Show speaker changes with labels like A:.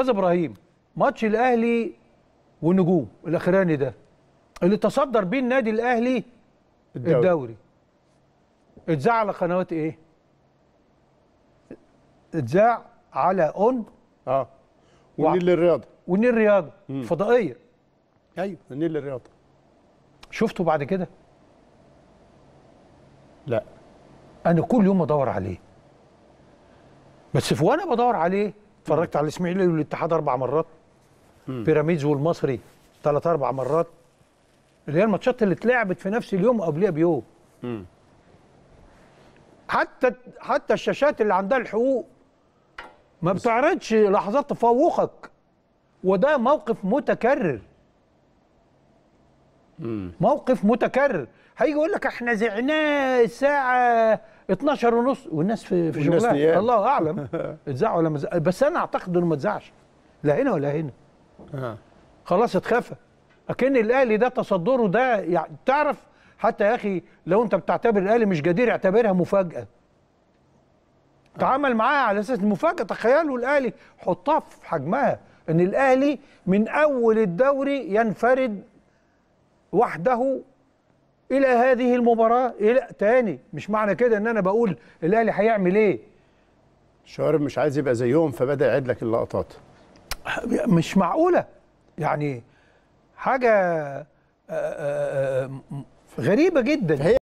A: استاذ ابراهيم ماتش الاهلي والنجوم الاخراني ده اللي تصدر بيه النادي الاهلي الدوري, الدوري. اتذاع على قنوات ايه اتذاع على اون اه والنيل للرياضه والنيل الرياضه فضائيه ايوه النيل للرياضه شفته بعد كده لا انا كل يوم ادور عليه بس في وانا بدور عليه اتفرجت على الاسماعيلي والاتحاد اربع مرات بيراميدز والمصري ثلاث اربع مرات اللي هي الماتشات اللي اتلعبت في نفس اليوم قبلها بيوم حتى حتى الشاشات اللي عندها الحقوق ما بتعرضش لحظات تفوقك وده موقف متكرر موقف متكرر هيجي يقول لك احنا زعناه الساعه 12 ونص والناس في في شغلها الله اعلم اتزع ولا مزع. بس انا اعتقد انه ما اتزعش لا هنا ولا هنا آه. خلاص اتخفى اكن الاهلي ده تصدره ده يعني تعرف حتى يا اخي لو انت بتعتبر الاهلي مش جدير اعتبرها مفاجاه تعامل معاها على اساس المفاجاه تخيلوا الاهلي حطها في حجمها ان الاهلي من اول الدوري ينفرد وحده الى هذه المباراه الى تاني مش معنى كده ان انا بقول الاهلي هيعمل ايه شارب مش عايز يبقى زيهم فبدا يعد لك اللقطات مش معقوله يعني حاجه آه، آه، آه، غريبه جدا